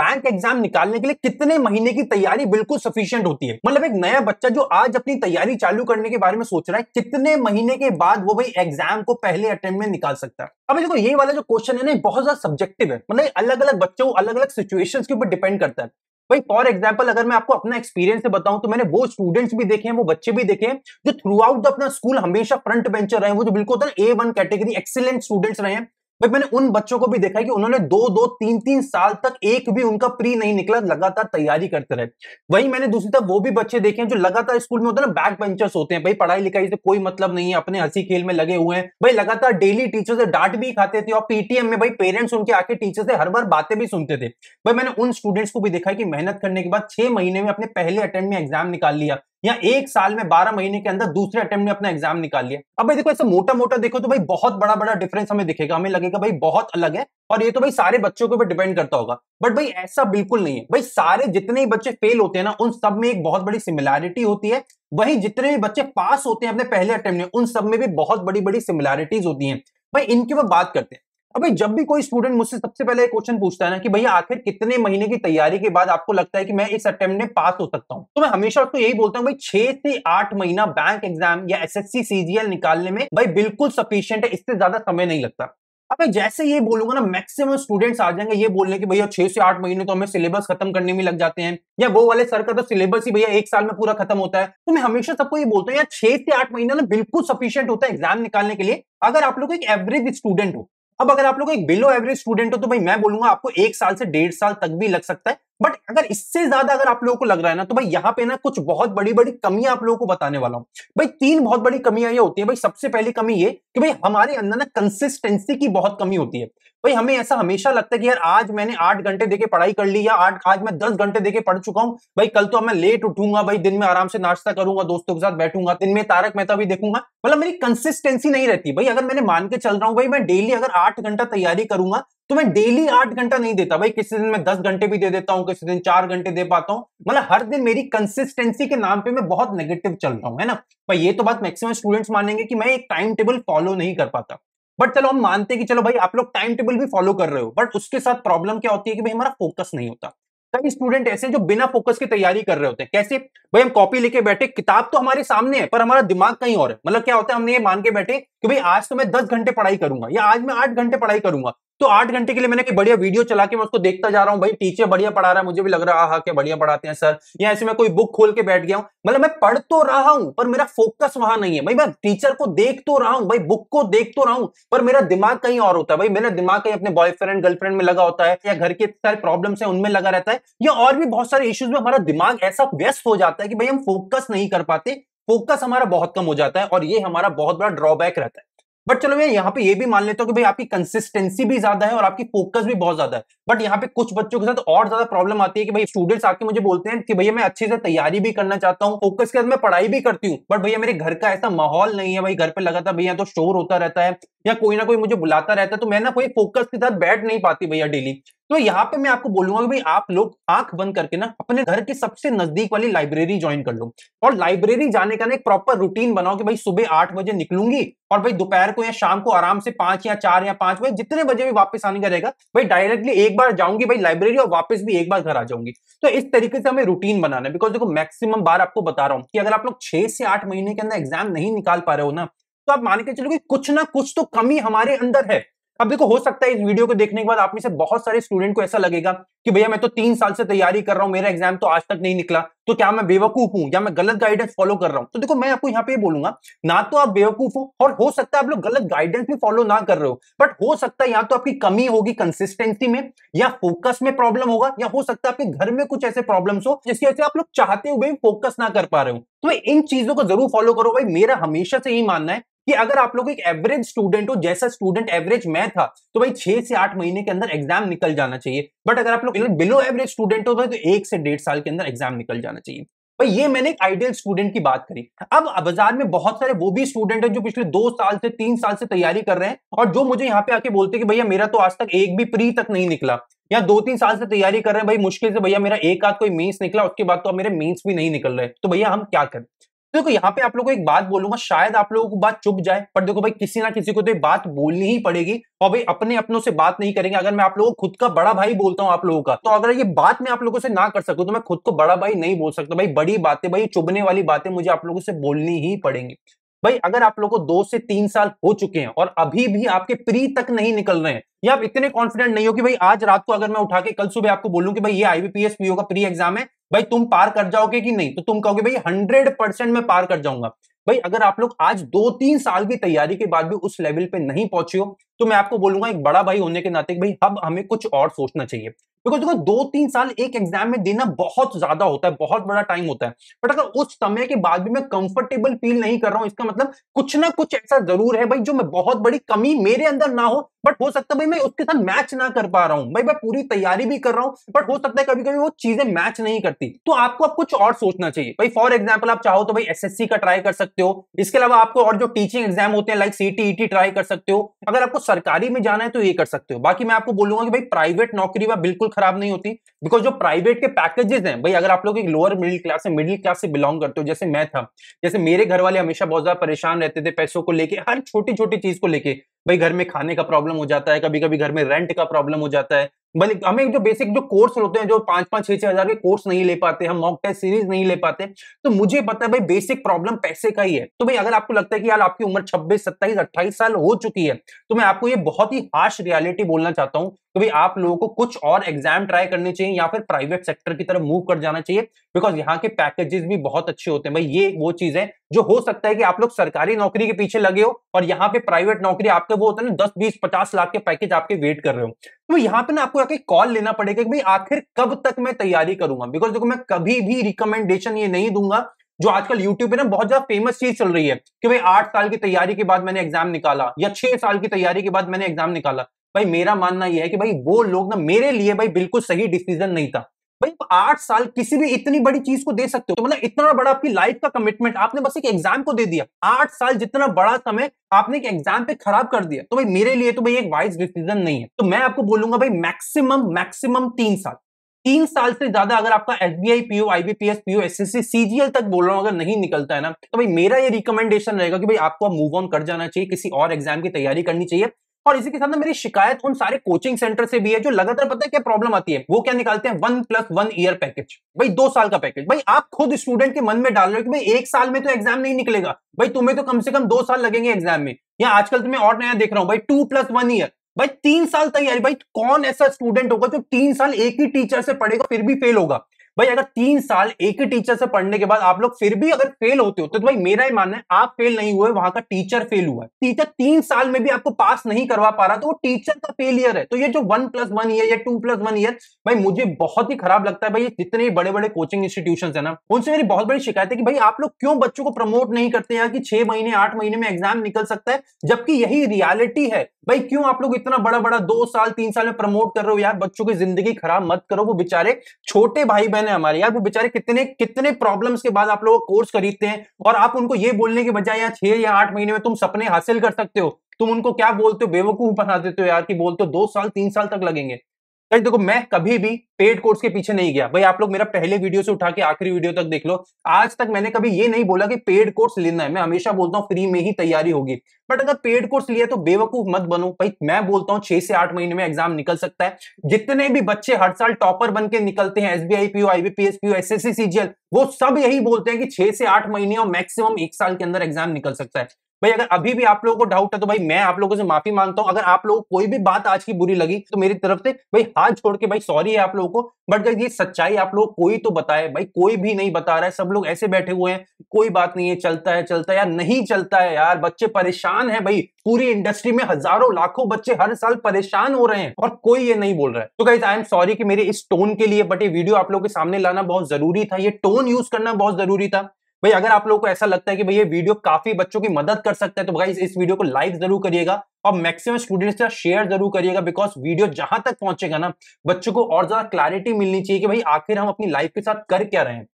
bank exam निकालने के लिए कितने महीने की तैयारी बिल्कुल सफिशियंट होती है मतलब एक नया बच्चा जो आज अपनी तैयारी चालू करने के बारे में सोच रहा है कितने महीने के बाद वो भाई एग्जाम को पहले अटेम्प्ट में निकाल सकता है अब देखो ये वाला जो क्वेश्चन है ना बहुत ज्यादा सब्जेक्टिव है मतलब अलग अलग बच्चों अलग अलग सिचुएशन के ऊपर डिपेंड करता है भाई फॉर एग्जाम्पल अगर मैं आपको अपना एक्सपीरियंस से बताऊं तो मैंने वो स्टूडेंट्स भी देखे हैं वो बच्चे भी देखे हैं जो थ्रू आउट अपना स्कूल हमेशा फ्रंट बेंचर रहे हैं वो जो बिल्कुल A one category excellent students रहे हैं बट मैंने उन बच्चों को भी देखा है कि उन्होंने दो दो तीन तीन साल तक एक भी उनका प्री नहीं निकला लगातार तैयारी करते रहे वही मैंने दूसरी तरफ वो भी बच्चे देखे हैं जो लगातार स्कूल में होते हैं ना बैक बेंचर्स होते हैं भाई पढ़ाई लिखाई से कोई मतलब नहीं है अपने हंसी खेल में लगे हुए हैं भाई लगातार डेली टीचर से डांट भी खाते थे और पीटीएम में भाई पेरेंट्स उनके आके टीचर से हर बार बातें भी सुनते थे भाई मैंने उन स्टूडेंट्स को भी देखा कि मेहनत करने के बाद छह महीने में अपने पहले अटेंड में एग्जाम निकाल लिया या एक साल में बारह महीने के अंदर दूसरे अटेम्प्ट में अपना एग्जाम निकाल लिया अब भाई देखो ऐसा मोटा मोटा देखो तो भाई बहुत बड़ा बड़ा डिफरेंस हमें दिखेगा हमें लगेगा भाई बहुत अलग है और ये तो भाई सारे बच्चों के ऊपर डिपेंड करता होगा बट भाई ऐसा बिल्कुल नहीं है भाई सारे जितने ही बच्चे फेल होते हैं ना उन सब में एक बहुत बड़ी सिमिलैरिटी होती है वही जितने भी बच्चे पास होते हैं अपने पहले अटेम्प्ट में उन सब में भी बहुत बड़ी बड़ी सिमिलैरिटीज होती है भाई इनके ऊपर बात करते हैं अब भाई जब भी कोई स्टूडेंट मुझसे सबसे पहले क्वेश्चन पूछता है ना कि भैया आखिर कितने महीने की तैयारी के बाद आपको लगता है कि मैं इस अटेम्प्ट में पास हो सकता हूं तो मैं हमेशा उसको यही बोलता हूं भाई छह से आठ महीना बैंक एग्जाम या एस सीजीएल निकालने में भाई बिल्कुल सफिशियंट है इससे ज्यादा समय नहीं लगता अब मैं जैसे ये बोलूंगा ना मैक्सिमम स्टूडेंट्स आ जाएंगे ये बोलने की भैया छह से आठ महीने तो हमें सिलेबस खत्म करने में लग जाते हैं या वो वाले सर का तो सिलेबस ही भैया एक साल में पूरा खत्म होता है तो मैं हमेशा सबको ये बोलता हूँ यार छह से आठ महीना ना बिल्कुल सफिशियंट होता है एग्जाम निकालने के लिए अगर आप लोग एक एवरेज स्टूडेंट हो अब अगर आप लोग एक बिलो एवरेज स्टूडेंट हो तो भाई मैं बोलूंगा आपको एक साल से डेढ़ साल तक भी लग सकता है बट अगर इससे ज्यादा अगर आप लोगों को लग रहा है ना तो भाई यहाँ पे ना कुछ बहुत बड़ी बड़ी कमियां आप लोगों को बताने वाला हूँ भाई तीन बहुत बड़ी कमियां ये होती है भाई सबसे पहली कमी ये कि भाई हमारे अंदर ना कंसिस्टेंसी की बहुत कमी होती है भाई हमें ऐसा हमेशा लगता है कि यार आज मैंने आठ घंटे देके पढ़ाई कर ली या आठ आज मैं दस घंटे देके पढ़ चुका हूँ भाई कल तो मैं लेट उठूंगा भाई दिन में आराम से नाश्ता करूंगा दोस्तों के साथ बैठूंगा दिन में तारक मेहता भी देखूंगा मतलब मेरी कंसिस्टेंसी नहीं रहती भाई अगर मैंने मान के चल रहा हूँ भाई मैं डेली अगर आठ घंटा तैयारी करूंगा तो मैं डेली आठ घंटा नहीं देता भाई किसी दिन मैं दस घंटे भी दे देता हूँ किसी दिन चार घंटे दे पाता हूँ मतलब हर दिन मेरी कंसिस्टेंसी के नाम पे मैं बहुत नेगेटिव चल रहा हूँ है ना पर ये तो बात मैक्सिमम स्टूडेंट्स मानेंगे कि मैं एक टाइम टेबल फॉलो नहीं कर पाता बट चलो हम मानते हैं कि चलो भाई आप लोग टाइम टेबल भी फॉलो कर रहे हो बट उसके साथ प्रॉब्लम क्या होती है कि भाई हमारा फोकस नहीं होता कई स्टूडेंट ऐसे जो बिना फोकस की तैयारी कर रहे होते हैं कैसे भाई हम कॉपी लेके बैठे किताब तो हमारे सामने है पर हमारा दिमाग कहीं और है मतलब क्या होता है हमने ये मान के बैठे कि भाई आज तो मैं दस घंटे पढ़ाई करूंगा या आज मैं आठ घंटे पढ़ाई करूंगा तो आठ घंटे के लिए मैंने बढ़िया वीडियो चला के मैं उसको देखता जा रहा हूँ भाई टीचर बढ़िया पढ़ा रहा है मुझे भी लग रहा है बढ़िया पढ़ाते हैं सर या ऐसे मैं कोई बुक खोल के बैठ गया हूँ मतलब मैं पढ़ तो रहा हूँ पर मेरा फोकस वहां नहीं है भाई मैं टीचर को देख तो रहा हूँ भाई बुक को देख तो रहा हूँ पर मेरा दिमाग कहीं और होता है भाई मेरा दिमाग कहीं अपने बॉयफ्रेंड गर्लफ्रेंड में लगा होता है या घर के सारे प्रॉब्लम्स है उनमें लगा रहता है या और भी बहुत सारे इश्यूज में हमारा दिमाग ऐसा व्यस्त हो जाता है कि भाई हम फोकस नहीं कर पाते फोकस हमारा बहुत कम हो जाता है और ये हमारा बहुत बड़ा ड्रॉबैक रहता है बट चलो भैया यहाँ पे ये भी मान लेता हूँ कि भाई आपकी कंसिस्टेंसी भी ज्यादा है और आपकी फोकस भी बहुत ज्यादा है बट यहाँ पे कुछ बच्चों के साथ और ज्यादा प्रॉब्लम आती है कि भाई स्टूडेंट्स आके मुझे बोलते हैं कि भैया मैं अच्छे से तैयारी भी करना चाहता हूँ फोकस के साथ मैं पढ़ाई भी करती हूँ बट भैया मेरे घर का ऐसा माहौल नहीं है भाई घर पर लगातार भैया तो शोर होता रहता है या कोई ना कोई मुझे बुलाता रहता है तो मैं ना कोई फोकस के साथ बैठ नहीं पाती भैया डेली तो यहाँ पे मैं आपको बोलूंगा कि भाई आप लोग आंख बंद करके ना अपने घर की सबसे नजदीक वाली लाइब्रेरी ज्वाइन कर लो और लाइब्रेरी जाने का ना एक प्रॉपर रूटीन बनाओ कि भाई सुबह आठ बजे निकलूंगी और भाई दोपहर को या शाम को आराम से पांच या चार या पांच बजे जितने बजे भी वापस आने का रहेगा भाई डायरेक्टली एक बार जाऊंगी भाई लाइब्रेरी और वापस भी एक बार घर आ जाऊंगी तो इस तरीके से हमें रूटीन बनाना है बिकॉज देखो मैक्सिमम बार आपको बता रहा हूँ कि अगर आप लोग छह से आठ महीने के अंदर एग्जाम नहीं निकाल पा रहे हो ना तो आप मान के चलो कि कुछ ना कुछ तो कमी हमारे अंदर है अब देखो हो सकता है इस वीडियो को देखने के बाद आप में से बहुत सारे स्टूडेंट को ऐसा लगेगा कि भैया मैं तो तीन साल से तैयारी कर रहा हूं मेरा एग्जाम तो आज तक नहीं निकला तो क्या मैं बेवकूफ हूं या मैं गलत गाइडेंस फॉलो कर रहा हूं तो देखो मैं आपको यहाँ पे बोलूंगा ना तो आप बेवकूफ हो और हो सकता है आप लोग गलत गाइडेंस भी फॉलो ना कर रहे हो बट हो सकता है या तो आपकी कमी होगी कंसिस्टेंसी में या फोकस में प्रॉब्लम होगा या हो सकता है आपके घर में कुछ ऐसे प्रॉब्लम हो जिसकी वजह से आप लोग चाहते हुए फोकस ना कर पा रहे हो तो इन चीजों को जरूर फॉलो करो भाई मेरा हमेशा से यही मानना है कि अगर आप लोग एक एवरेज स्टूडेंट हो जैसा स्टूडेंट एवरेज मैं था तो भाई छह से आठ महीने के अंदर एग्जाम निकल जाना चाहिए बट अगर आप लोग बिलो एवरेज स्टूडेंट हो तो एक से डेढ़ साल के अंदर एग्जाम निकल जाना चाहिए भाई ये मैंने एक आइडियल स्टूडेंट की बात करी अब बाजार में बहुत सारे वो भी स्टूडेंट हैं जो पिछले दो साल से तीन साल से तैयारी कर रहे हैं और जो मुझे यहाँ पे आके बोलते हैं कि भैया मेरा तो आज तक एक भी प्री तक नहीं निकला या दो तीन साल से तैयारी कर रहे हैं भाई मुश्किल से भैया मेरा एक आध कोई मेंस निकला उसके बाद तो अब मेरे मेंस भी नहीं निकल रहे तो भैया हम क्या करें देखो यहाँ पे आप लोगों को एक बात बोलूंगा शायद आप लोगों को बात चुप जाए पर देखो भाई किसी ना किसी को तो बात बोलनी ही पड़ेगी और भाई अपने अपनों से बात नहीं करेंगे अगर मैं आप लोगों को खुद का बड़ा भाई बोलता हूँ आप लोगों का तो अगर ये बात मैं आप लोगों से ना कर सकूं तो मैं खुद को बड़ा भाई नहीं बोल सकता भाई बड़ी बातें भाई चुभने वाली बातें मुझे आप लोगों से बोलनी ही पड़ेंगी भाई अगर आप लोगों को दो से तीन साल हो चुके हैं और अभी भी आपके प्री तक नहीं निकल रहे हैं या आप इतने कॉन्फिडेंट नहीं हो कि भाई आज रात को अगर मैं उठा के कल सुबह आपको बोलूं कि भाई ये आईबीपीएस पीओ का प्री एग्जाम है भाई तुम पार कर जाओगे कि नहीं तो तुम कहोगे भाई हंड्रेड परसेंट मैं पार कर जाऊंगा भाई अगर आप लोग आज दो तीन साल की तैयारी के बाद भी उस लेवल पे नहीं पहुंचे हो तो मैं आपको बोलूंगा एक बड़ा भाई होने के नाते भाई अब हमें कुछ और सोचना चाहिए बिकॉज देखो दो तीन साल एक एग्जाम में देना बहुत ज्यादा होता है बहुत बड़ा टाइम होता है बट अगर उस समय के बाद भी मैं कंफर्टेबल फील नहीं कर रहा हूं इसका मतलब कुछ ना कुछ ऐसा जरूर है भाई जो मैं बहुत बड़ी कमी मेरे अंदर ना हो बट हो सकता है भाई मैं उसके साथ मैच ना कर पा रहा हूं भाई मैं पूरी तैयारी भी कर रहा हूं बट हो सकता है कभी कभी वो चीजें मैच नहीं करती तो आपको अब कुछ और सोचना चाहिए भाई फॉर एग्जाम्पल आप चाहो तो भाई एस का ट्राई कर सकते हो इसके अलावा आपको और जो टीचिंग एग्जाम होते हैं लाइक सी ट्राई कर सकते हो अगर आपको सरकारी में जाना है तो ये कर सकते हो बाकी मैं आपको बोलूंगा कि भाई प्राइवेट नौकरी वह बिल्कुल खराब नहीं होती बिकॉज जो प्राइवेट के पैकेजेस हैं भाई अगर आप लोग एक लोअर मिडिल क्लास से मिडिल क्लास से बिलोंग करते हो जैसे मैं था जैसे मेरे घर वाले हमेशा बहुत ज्यादा परेशान रहते थे पैसों को लेकर हर छोटी छोटी चीज को लेकर भाई घर में खाने का प्रॉब्लम हो जाता है कभी कभी घर में रेंट का प्रॉब्लम हो जाता है भले हमें जो बेसिक जो कोर्स होते हैं जो पांच पांच छह छह हजार के कोर्स नहीं ले पाते हम मॉक टेस्ट सीरीज नहीं ले पाते तो मुझे पता है भाई बेसिक प्रॉब्लम पैसे का ही है तो भाई अगर आपको लगता है कि यार आपकी उम्र छब्बीस सत्ताईस अट्ठाईस साल हो चुकी है तो मैं आपको ये बहुत ही हार्श रियालिटी बोलना चाहता हूँ कि भाई आप लोगों को कुछ और एग्जाम ट्राई करने चाहिए या फिर प्राइवेट सेक्टर की तरफ मूव कर जाना चाहिए बिकॉज यहाँ के पैकेजेस भी बहुत अच्छे होते हैं भाई ये वो चीज है जो हो सकता है कि आप लोग सरकारी नौकरी के पीछे लगे हो और यहाँ पे प्राइवेट नौकरी आपके वो होता है ना दस बीस पचास लाख के पैकेज आपके वेट कर रहे हो तो यहाँ पे ना आपको आके कॉल लेना पड़ेगा कि भाई आखिर कब तक मैं तैयारी करूंगा बिकॉज देखो मैं कभी भी रिकमेंडेशन ये नहीं दूंगा जो आजकल यूट्यूब पे ना बहुत ज्यादा फेमस चीज चल रही है कि भाई आठ साल की तैयारी के बाद मैंने एग्जाम निकाला या छह साल की तैयारी के बाद मैंने एग्जाम निकाला भाई मेरा मानना यह है कि भाई वो लोग ना मेरे लिए भाई बिल्कुल सही डिसीजन नहीं था भाई आप आठ साल किसी भी इतनी बड़ी चीज को दे सकते हो तो मतलब इतना बड़ा आपकी लाइफ का कमिटमेंट आपने बस एक एग्जाम को दे दिया आठ साल जितना बड़ा समय आपने एक एग्जाम पे खराब कर दिया तो भाई मेरे लिए तो भाई एक वाइज डिसीजन नहीं है तो मैं आपको बोलूंगा भाई मैक्सिमम मैक्सिमम तीन साल तीन साल से ज्यादा अगर आपका S B I PO IBPS PO S S C CGL तक बोल रहा हूं अगर नहीं निकलता है ना तो भाई मेरा ये रिकमेंडेशन रहेगा कि भाई आपको मूव ऑन कर जाना चाहिए किसी और एग्जाम की तैयारी करनी चाहिए और इसी के साथ ना मेरी शिकायत उन सारे कोचिंग सेंटर से भी है जो लगातार पता है क्या प्रॉब्लम आती है वो क्या निकालते हैं one plus one year package भाई दो साल का पैकेज भाई आप खुद स्टूडेंट के मन में डाल रहे हो कि भाई एक साल में तो एग्जाम नहीं निकलेगा भाई तुम्हें तो कम से कम दो साल लगेंगे एग्जाम में या आजकल तुम्हें तो और नया देख रहा हूँ भाई टू प्लस वन ईयर भाई तीन साल तैयारी भाई कौन ऐसा स्टूडेंट होगा जो तीन साल एक ही टीचर से पढ़ेगा फिर भी फेल होगा भाई अगर तीन साल एक ही टीचर से पढ़ने के बाद आप लोग फिर भी अगर फेल होते हो तो, तो भाई मेरा ही मानना है आप फेल नहीं हुए वहां का टीचर फेल हुआ है टीचर तीन साल में भी आपको पास नहीं करवा पा रहा तो वो टीचर का फेलियर है तो ये जो वन प्लस वन ईयर या टू प्लस वन ईयर भाई मुझे बहुत ही खराब लगता है भाई जितने भी बड़े बड़े कोचिंग इंस्टीट्यूशन है ना उनसे मेरी बहुत बड़ी शिकायत है कि भाई आप लोग क्यों बच्चों को प्रमोट नहीं करते हैं कि छह महीने आठ महीने में एग्जाम निकल सकता है जबकि यही रियालिटी है भाई क्यों आप लोग इतना बड़ा बड़ा दो साल तीन साल में प्रमोट कर रहे हो यार बच्चों की जिंदगी खराब मत करो वो बेचारे छोटे भाई बहन है हमारे यार वो बेचारे कितने कितने प्रॉब्लम के बाद आप लोग कोर्स खरीदते हैं और आप उनको ये बोलने के बजाय यार छह या आठ महीने में तुम सपने हासिल कर सकते हो तुम उनको क्या बोलते हो बेवकूफ बना देते हो यार कि बोलते हो दो साल तीन साल तक लगेंगे गाइस देखो मैं कभी भी पेड कोर्स के पीछे नहीं गया भाई आप लोग मेरा पहले वीडियो से उठा के आखिरी वीडियो तक देख लो आज तक मैंने कभी ये नहीं बोला कि पेड कोर्स लेना है मैं हमेशा बोलता हूँ फ्री में ही तैयारी होगी बट अगर पेड कोर्स लिया तो बेवकूफ मत बनो भाई मैं बोलता हूँ छह से आठ महीने में एग्जाम निकल सकता है जितने भी बच्चे हर साल टॉपर बन के निकलते हैं SBI PO IBPS PO C CGL वो सब यही बोलते हैं कि छह से आठ महीने और मैक्सिमम एक साल के अंदर एग्जाम निकल सकता है भाई अगर अभी भी आप लोगों को डाउट है तो भाई मैं आप लोगों से माफी मांगता हूं अगर आप लोगों को कोई भी बात आज की बुरी लगी तो मेरी तरफ से भाई हाथ छोड़ के भाई सॉरी है आप लोगों को बट ये सच्चाई आप लोग कोई तो बताए भाई कोई भी नहीं बता रहा है सब लोग ऐसे बैठे हुए हैं कोई बात नहीं है चलता है चलता है यार नहीं चलता है यार बच्चे परेशान है भाई पूरी इंडस्ट्री में हजारों लाखों बच्चे हर साल परेशान हो रहे हैं और कोई ये नहीं बोल रहा है तो कहीं आई एम सॉरी कि मेरे इस टोन के लिए बट ये वीडियो आप लोगों के सामने लाना बहुत जरूरी था ये टोन यूज करना बहुत जरूरी था भाई अगर आप लोग को ऐसा लगता है कि भाई ये वीडियो काफी बच्चों की मदद कर सकता है तो भाई इस वीडियो को लाइक जरूर करिएगा और मैक्सिमम स्टूडेंट्स का शेयर जरूर करिएगा बिकॉज वीडियो जहां तक पहुंचेगा ना बच्चों को और ज्यादा क्लैरिटी मिलनी चाहिए कि भाई आखिर हम अपनी लाइफ के साथ कर क्या रहे हैं